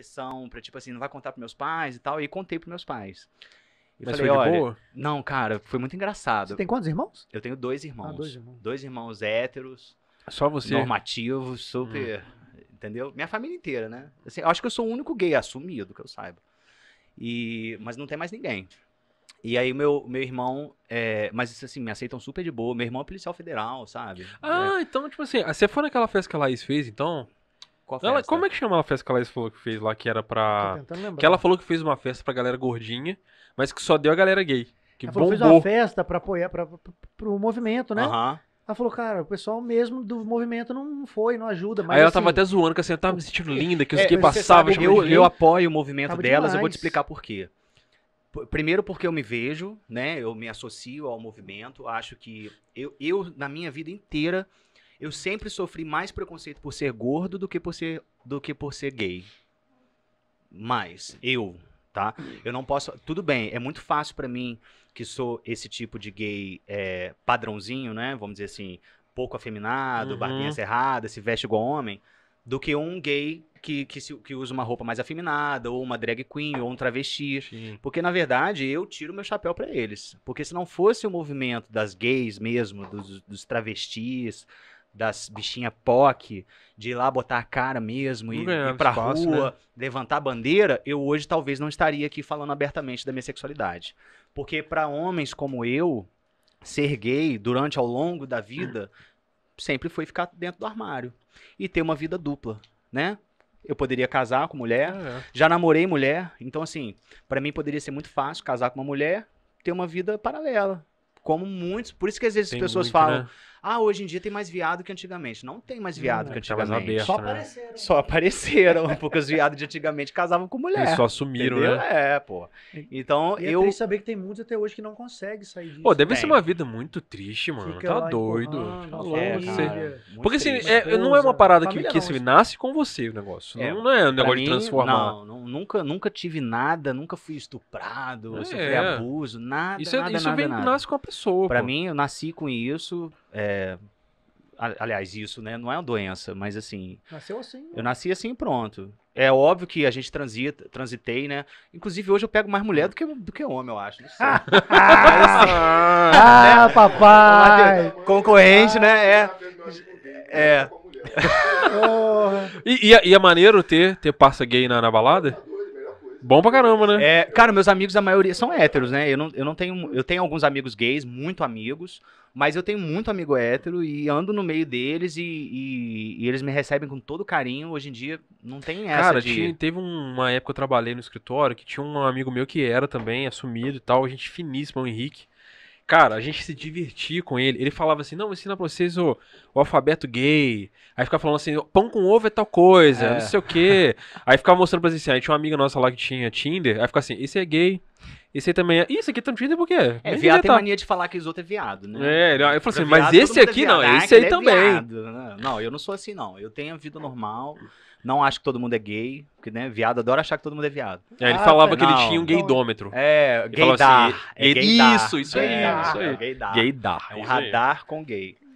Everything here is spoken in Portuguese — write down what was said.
pressão tipo assim, não vai contar para meus pais e tal. E contei para meus pais. E Mas falei, foi de boa? Não, cara, foi muito engraçado. Você tem quantos irmãos? Eu tenho dois irmãos. Ah, dois irmãos. Dois irmãos héteros. Só você? Normativos, super... Hum. Entendeu? Minha família inteira, né? Assim, eu acho que eu sou o único gay assumido, que eu saiba. E, mas não tem mais ninguém. E aí, meu, meu irmão. É, mas assim, me aceitam super de boa. Meu irmão é policial federal, sabe? Ah, é. então, tipo assim, ah, você foi naquela festa que a Laís fez, então? ela, como é que chama a festa que a Laís falou que fez lá, que era pra. Que ela falou que fez uma festa pra galera gordinha, mas que só deu a galera gay. Que ela Falou, fez uma festa pra apoiar pra, pro movimento, né? Aham. Ela falou, cara, o pessoal mesmo do movimento não foi, não ajuda. Mas, Aí ela assim, tava até zoando, que assim, eu tava me sentindo linda, que os é, que passavam. Eu, eu apoio o movimento tava delas, demais. eu vou te explicar por quê. Primeiro porque eu me vejo, né? Eu me associo ao movimento. Acho que eu, eu na minha vida inteira, eu sempre sofri mais preconceito por ser gordo do que por ser, do que por ser gay. Mais, eu, tá? Eu não posso. Tudo bem, é muito fácil para mim, que sou esse tipo de gay é, padrãozinho, né? Vamos dizer assim, pouco afeminado, uhum. barbinha cerrada, se veste igual homem, do que um gay que, que, se, que, usa uma roupa mais afeminada, ou uma drag queen, ou um travesti. Sim. Porque, na verdade, eu tiro meu chapéu para eles. Porque se não fosse o movimento das gays mesmo, dos, dos travestis, das bichinhas POC, de ir lá botar a cara mesmo e ir pra espaço, né? rua, né? levantar a bandeira, eu hoje talvez não estaria aqui falando abertamente da minha sexualidade. Porque para homens como eu, ser gay durante ao longo da vida sempre foi ficar dentro do armário e ter uma vida dupla, né? Eu poderia casar com mulher, ah, é. já namorei mulher, então assim, para mim poderia ser muito fácil casar com uma mulher, ter uma vida paralela, como muitos. Por isso que às vezes Tem as pessoas muito, né? falam, né? Ah, hoje em dia tem mais viado que antigamente. Não tem mais viado hum, que antigamente. Aberto, só né? apareceram. Só apareceram, porque os viados de antigamente casavam com mulher. Eles só sumiram, entendeu? né? É, pô. Então, e é eu... é saber que tem muitos até hoje que não conseguem sair disso. Pô, deve tem. ser uma vida muito triste, mano. Fica tá doido. Tá, tá louco. É, porque assim, é, não é uma parada que, que assim, nasce com você o negócio. É. Não, é um negócio mim, de transformar. Não, não, nunca, nunca tive nada, nunca fui estuprado, é. sofri abuso, nada, isso, é- nada, isso nada, vem, nada. nasce com a pessoa, Pra mim, eu nasci com isso, é, aliás, isso né, não é uma doença, mas assim. Nasceu assim. Eu nasci assim pronto. É óbvio que a gente transita, transitei, né? Inclusive, hoje eu pego mais mulher do que, do que homem, eu acho. Não sei. ah, assim, ah papai! É concorrente, né? É. é. é. e, e, é, e, é maneiro ter, ter parça gay na, na balada? Bom pra caramba, né? É, cara, meus amigos, a maioria são héteros, né? Eu não, eu não tenho. Eu tenho alguns amigos gays, muito amigos, mas eu tenho muito amigo hétero e ando no meio deles e, e, e eles me recebem com todo carinho. Hoje em dia não tem essa. Cara, de... tinha, teve uma época que eu trabalhei no escritório que tinha um amigo meu que era também, assumido e tal, gente finíssima, o Henrique. Cara, a gente se divertia com ele. Ele falava assim: não, ensina pra vocês o, o alfabeto gay. Aí ficava falando assim: pão com ovo é tal coisa, é. não sei o quê. aí ficava mostrando pra vocês assim: aí tinha uma amiga nossa lá que tinha Tinder. Aí ficava assim: esse é gay. Esse aí também é. Ih, esse aqui tá no Tinder por quê? É, viado tem tá. mania de falar que os outros é viado, né? É, eu falo assim, mas esse é aqui ah, é não, esse aí também. Viado, né? Não, eu não sou assim, não. Eu tenho a vida normal. Não acho que todo mundo é gay, porque, né, viado adora achar que todo mundo é viado. É, ele ah, falava que ele tinha um gaydômetro. É, gaydar. Assim, é gaydar. Isso, isso aí, é, isso aí. É gaydar. gaydar. É um radar com gay.